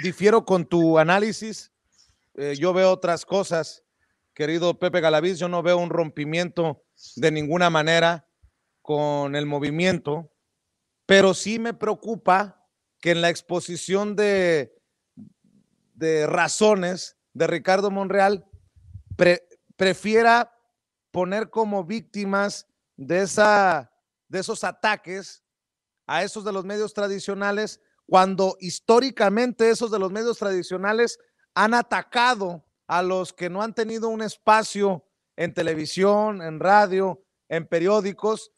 difiero con tu análisis. Eh, yo veo otras cosas, querido Pepe Galaviz. Yo no veo un rompimiento de ninguna manera con el movimiento, pero sí me preocupa que en la exposición de, de razones de Ricardo Monreal prefiera poner como víctimas de, esa, de esos ataques a esos de los medios tradicionales cuando históricamente esos de los medios tradicionales han atacado a los que no han tenido un espacio en televisión, en radio, en periódicos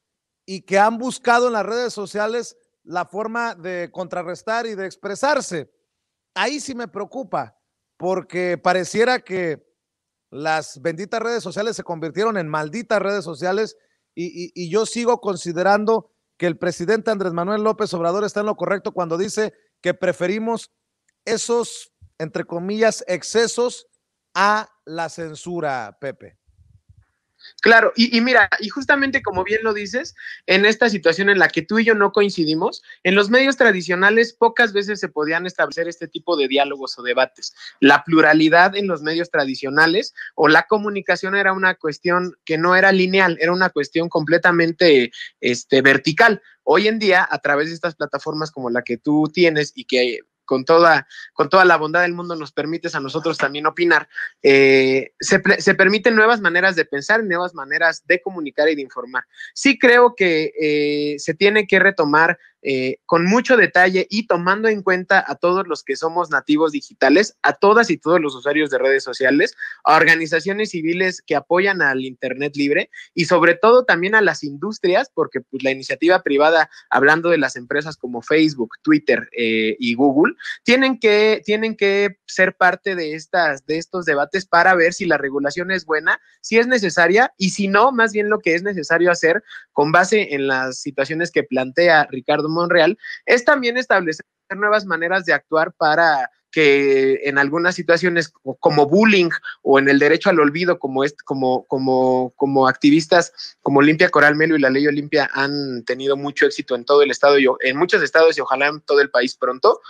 y que han buscado en las redes sociales la forma de contrarrestar y de expresarse. Ahí sí me preocupa, porque pareciera que las benditas redes sociales se convirtieron en malditas redes sociales y, yo sigo considerando que el presidente Andrés Manuel López Obrador está en lo correcto cuando dice que preferimos esos, entre comillas, excesos a la censura, Pepe. Claro, y, mira, y justamente como bien lo dices, en esta situación en la que tú y yo no coincidimos, en los medios tradicionales pocas veces se podían establecer este tipo de diálogos o debates. La pluralidad en los medios tradicionales o la comunicación era una cuestión que no era lineal, era una cuestión completamente este, vertical. Hoy en día, a través de estas plataformas como la que tú tienes y que con toda, con toda la bondad del mundo nos permites a nosotros también opinar, eh, se, permiten nuevas maneras de pensar, nuevas maneras de comunicar y de informar. Sí creo que eh, se tiene que retomar eh, con mucho detalle y tomando en cuenta a todos los que somos nativos digitales, a todas y todos los usuarios de redes sociales, a organizaciones civiles que apoyan al Internet libre y sobre todo también a las industrias, porque pues, la iniciativa privada, hablando de las empresas como Facebook, Twitter eh, y Google, tienen que, tienen que ser parte de, estas, de estos debates para ver si la regulación es buena, si es necesaria y si no, más bien lo que es necesario hacer con base en las situaciones que plantea Ricardo Monreal, es también establecer nuevas maneras de actuar para que en algunas situaciones como bullying o en el derecho al olvido, como, como, como, como activistas como Olimpia Coral Melo y la Ley Olimpia han tenido mucho éxito en todo el estado, y, en muchos estados y ojalá en todo el país pronto,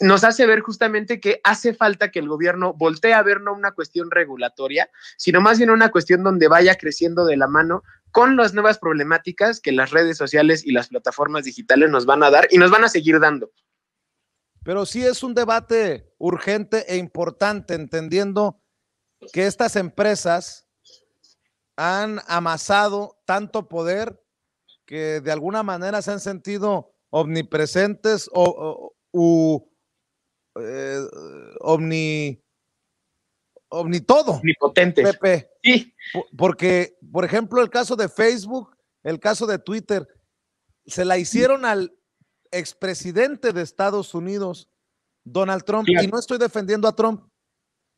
nos hace ver justamente que hace falta que el gobierno voltee a ver no una cuestión regulatoria, sino más bien una cuestión donde vaya creciendo de la mano con las nuevas problemáticas que las redes sociales y las plataformas digitales nos van a dar y nos van a seguir dando. Pero sí es un debate urgente e importante, entendiendo que estas empresas han amasado tanto poder que de alguna manera se han sentido omnipresentes o, eh, omni, todo Omnipotentes. Pepe. Porque, por ejemplo, el caso de Facebook, el caso de Twitter, se la hicieron al expresidente de Estados Unidos, Donald Trump, y no estoy defendiendo a Trump,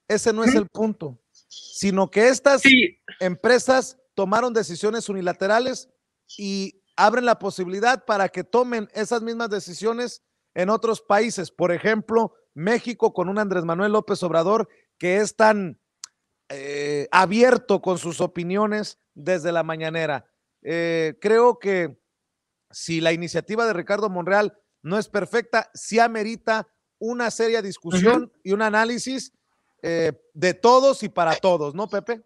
ese no es el punto, sino que estas empresas tomaron decisiones unilaterales y abren la posibilidad para que tomen esas mismas decisiones en otros países, por ejemplo, México con un Andrés Manuel López Obrador que es tan eh, abierto con sus opiniones desde la mañanera. Eh, creo que si la iniciativa de Ricardo Monreal no es perfecta, sí amerita una seria discusión y un análisis eh, de todos y para todos, ¿no, Pepe?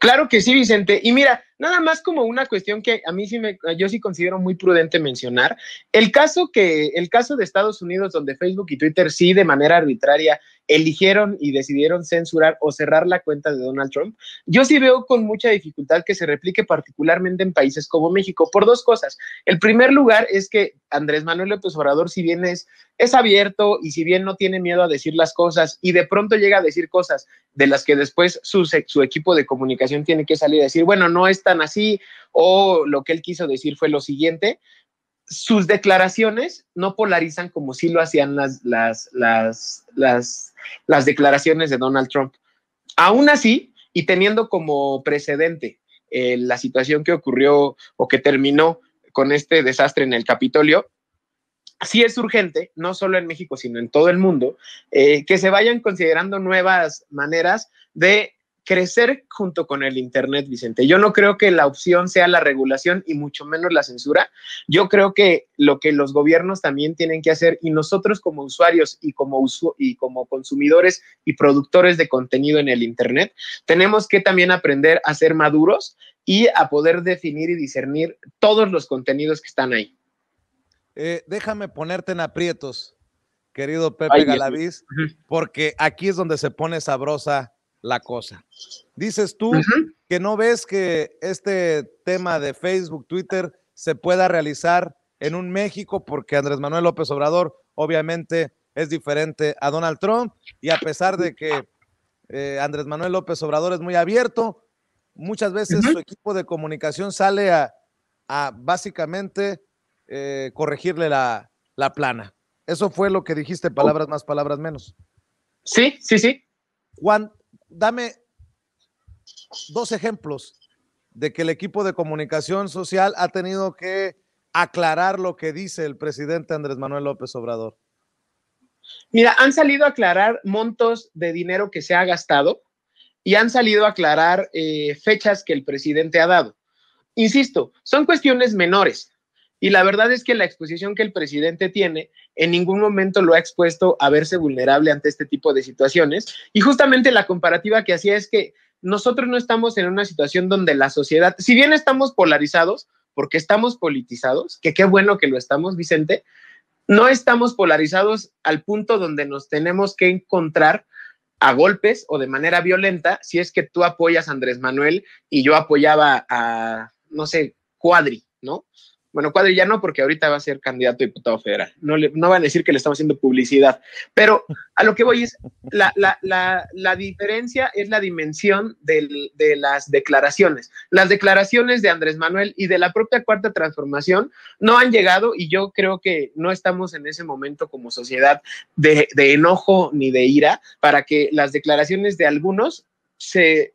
Claro que sí, Vicente. Y mira, Nada más como una cuestión que a mí sí me, yo sí considero muy prudente mencionar. El caso que, el caso de Estados Unidos, donde Facebook y Twitter sí de manera arbitraria eligieron y decidieron censurar o cerrar la cuenta de Donald Trump, yo sí veo con mucha dificultad que se replique particularmente en países como México por dos cosas. El primer lugar es que Andrés Manuel López Obrador, si bien es, es abierto y si bien no tiene miedo a decir las cosas y de pronto llega a decir cosas de las que después su, su equipo de comunicación tiene que salir a decir, bueno, no está así, o lo que él quiso decir fue lo siguiente, sus declaraciones no polarizan como sí lo hacían las, las, las, las, las declaraciones de Donald Trump. Aún así, y teniendo como precedente eh, la situación que ocurrió o que terminó con este desastre en el Capitolio, sí es urgente, no solo en México, sino en todo el mundo, eh, que se vayan considerando nuevas maneras de crecer junto con el Internet, Vicente. Yo no creo que la opción sea la regulación y mucho menos la censura. Yo creo que lo que los gobiernos también tienen que hacer y nosotros como usuarios y como, y como consumidores y productores de contenido en el Internet, tenemos que también aprender a ser maduros y a poder definir y discernir todos los contenidos que están ahí. Eh, déjame ponerte en aprietos, querido Pepe Galaviz, porque aquí es donde se pone sabrosa la cosa. Dices tú que no ves que este tema de Facebook, Twitter, se pueda realizar en un México porque Andrés Manuel López Obrador obviamente es diferente a Donald Trump y a pesar de que eh, Andrés Manuel López Obrador es muy abierto, muchas veces su equipo de comunicación sale a, básicamente eh, corregirle la, la plana. Eso fue lo que dijiste, palabras más, palabras menos. Sí, sí, sí. Juan, dame dos ejemplos de que el equipo de comunicación social ha tenido que aclarar lo que dice el presidente Andrés Manuel López Obrador. Mira, han salido a aclarar montos de dinero que se ha gastado y han salido a aclarar eh, fechas que el presidente ha dado. Insisto, son cuestiones menores. Y la verdad es que la exposición que el presidente tiene en ningún momento lo ha expuesto a verse vulnerable ante este tipo de situaciones. Y justamente la comparativa que hacía es que nosotros no estamos en una situación donde la sociedad, si bien estamos polarizados, porque estamos politizados, que qué bueno que lo estamos, Vicente, no estamos polarizados al punto donde nos tenemos que encontrar a golpes o de manera violenta si es que tú apoyas a Andrés Manuel y yo apoyaba a, no sé, Cuadri, ¿no? bueno, Cuadrillano, porque ahorita va a ser candidato a diputado federal. No, le, no van a decir que le estamos haciendo publicidad, pero a lo que voy es, la, diferencia es la dimensión de las declaraciones. Las declaraciones de Andrés Manuel y de la propia Cuarta Transformación no han llegado y yo creo que no estamos en ese momento como sociedad de, enojo ni de ira para que las declaraciones de algunos se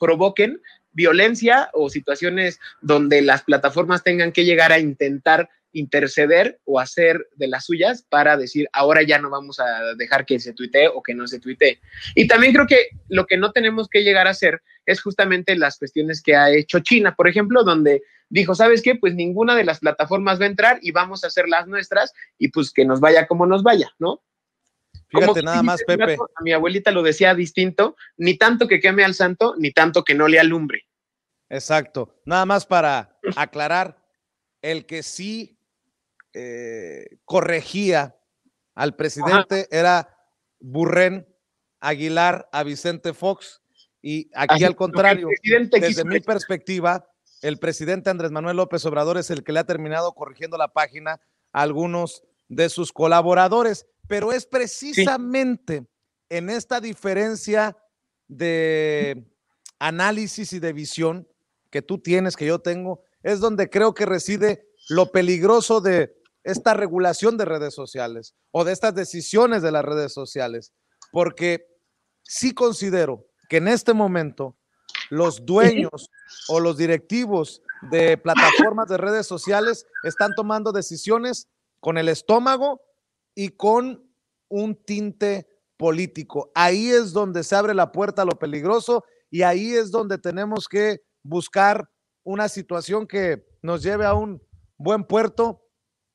provoquen violencia o situaciones donde las plataformas tengan que llegar a intentar interceder o hacer de las suyas para decir, ahora ya no vamos a dejar que se tuitee o que no se tuitee. Y también creo que lo que no tenemos que llegar a hacer es justamente las cuestiones que ha hecho China, por ejemplo, donde dijo, ¿sabes qué? Pues ninguna de las plataformas va a entrar y vamos a hacer las nuestras y pues que nos vaya como nos vaya, ¿no? Fíjate nada más, Pepe. mi abuelita lo decía distinto, ni tanto que queme al santo, ni tanto que no le alumbre. Exacto. Nada más para aclarar, el que sí eh, corregía al presidente era Burren Aguilar a Vicente Fox. Y aquí al contrario, desde mi perspectiva, el presidente Andrés Manuel López Obrador es el que le ha terminado corrigiendo la página a algunos de sus colaboradores. Pero es precisamente en esta diferencia de análisis y de visión que tú tienes, que yo tengo, es donde creo que reside lo peligroso de esta regulación de redes sociales o de estas decisiones de las redes sociales, porque sí considero que en este momento los dueños o los directivos de plataformas de redes sociales están tomando decisiones con el estómago y con un tinte político. Ahí es donde se abre la puerta a lo peligroso y ahí es donde tenemos que buscar una situación que nos lleve a un buen puerto,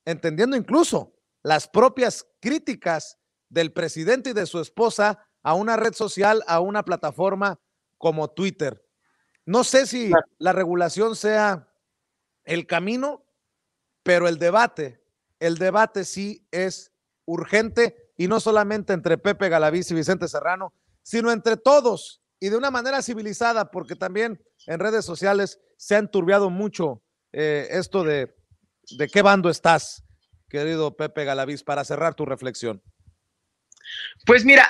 entendiendo incluso las propias críticas del presidente y de su esposa a una red social, a una plataforma como Twitter. No sé si la regulación sea el camino, pero el debate, el debate sí es urgente y no solamente entre Pepe Galavís y Vicente Serrano, sino entre todos y de una manera civilizada, porque también en redes sociales se ha enturbiado mucho eh, esto de, de qué bando estás, querido Pepe Galavís, para cerrar tu reflexión. Pues mira,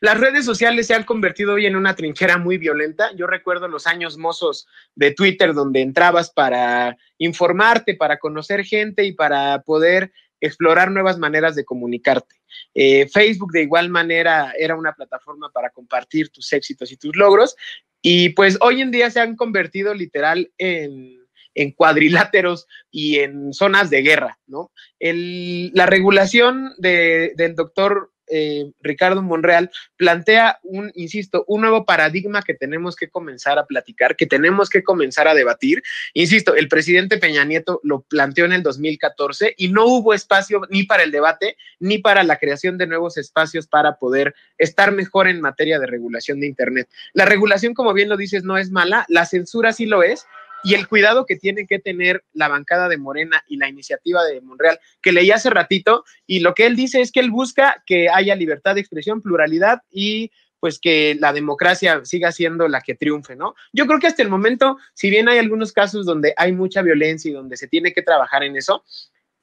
las redes sociales se han convertido hoy en una trinchera muy violenta. Yo recuerdo los años mozos de Twitter donde entrabas para informarte, para conocer gente y para poder explorar nuevas maneras de comunicarte. Eh, Facebook de igual manera era una plataforma para compartir tus éxitos y tus logros y pues hoy en día se han convertido literal en cuadriláteros y en zonas de guerra, ¿no? la regulación del doctor eh, Ricardo Monreal, plantea un, insisto, un nuevo paradigma que tenemos que comenzar a platicar, que tenemos que comenzar a debatir. Insisto, el presidente Peña Nieto lo planteó en el 2014 y no hubo espacio ni para el debate ni para la creación de nuevos espacios para poder estar mejor en materia de regulación de Internet. La regulación, como bien lo dices, no es mala, la censura sí lo es y el cuidado que tiene que tener la bancada de Morena y la iniciativa de Monreal, que leí hace ratito, y lo que él dice es que él busca que haya libertad de expresión, pluralidad y pues que la democracia siga siendo la que triunfe, ¿no? Yo creo que hasta el momento, si bien hay algunos casos donde hay mucha violencia y donde se tiene que trabajar en eso,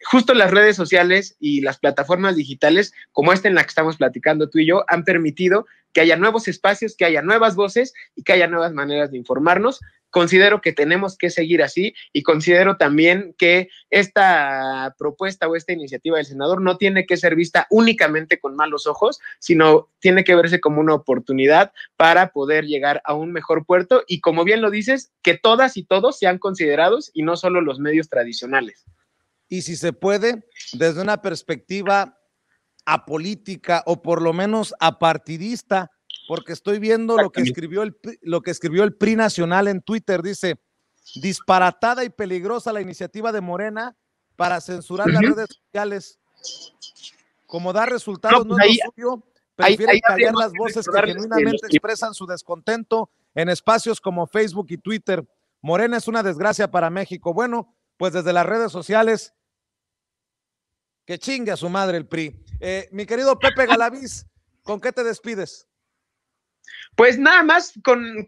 justo las redes sociales y las plataformas digitales, como esta en la que estamos platicando tú y yo, han permitido que haya nuevos espacios, que haya nuevas voces y que haya nuevas maneras de informarnos, Considero que tenemos que seguir así y considero también que esta propuesta o esta iniciativa del senador no tiene que ser vista únicamente con malos ojos, sino tiene que verse como una oportunidad para poder llegar a un mejor puerto y como bien lo dices, que todas y todos sean considerados y no solo los medios tradicionales. Y si se puede, desde una perspectiva apolítica o por lo menos apartidista, porque estoy viendo lo que escribió el, lo que escribió el PRI Nacional en Twitter. Dice, disparatada y peligrosa la iniciativa de Morena para censurar las redes sociales. Como da resultados no, es pues, lo suyo, prefieren callar las voces que genuinamente expresan su descontento en espacios como Facebook y Twitter. Morena es una desgracia para México. Bueno, pues desde las redes sociales, que chingue a su madre el PRI. Eh, mi querido Pepe Galaviz, ¿con qué te despides? Pues nada más con,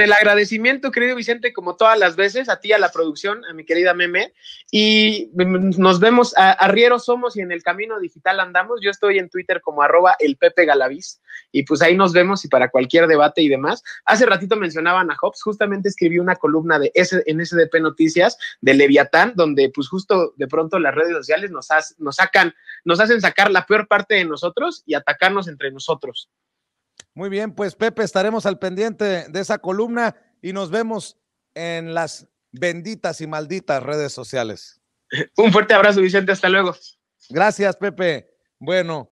el agradecimiento, querido Vicente, como todas las veces, a ti, a la producción, a mi querida Meme. Y nos vemos, a Arrieros somos y en el camino digital andamos. Yo estoy en Twitter como arroba el Pepe Galaviz. Y pues ahí nos vemos y para cualquier debate y demás. Hace ratito mencionaban a Hobbs, justamente escribí una columna de en SDP Noticias de Leviatán, donde pues justo de pronto las redes sociales nos, nos sacan, nos hacen sacar la peor parte de nosotros y atacarnos entre nosotros. Muy bien, pues Pepe, estaremos al pendiente de esa columna y nos vemos en las benditas y malditas redes sociales. Un fuerte abrazo, Vicente, hasta luego. Gracias, Pepe. Bueno,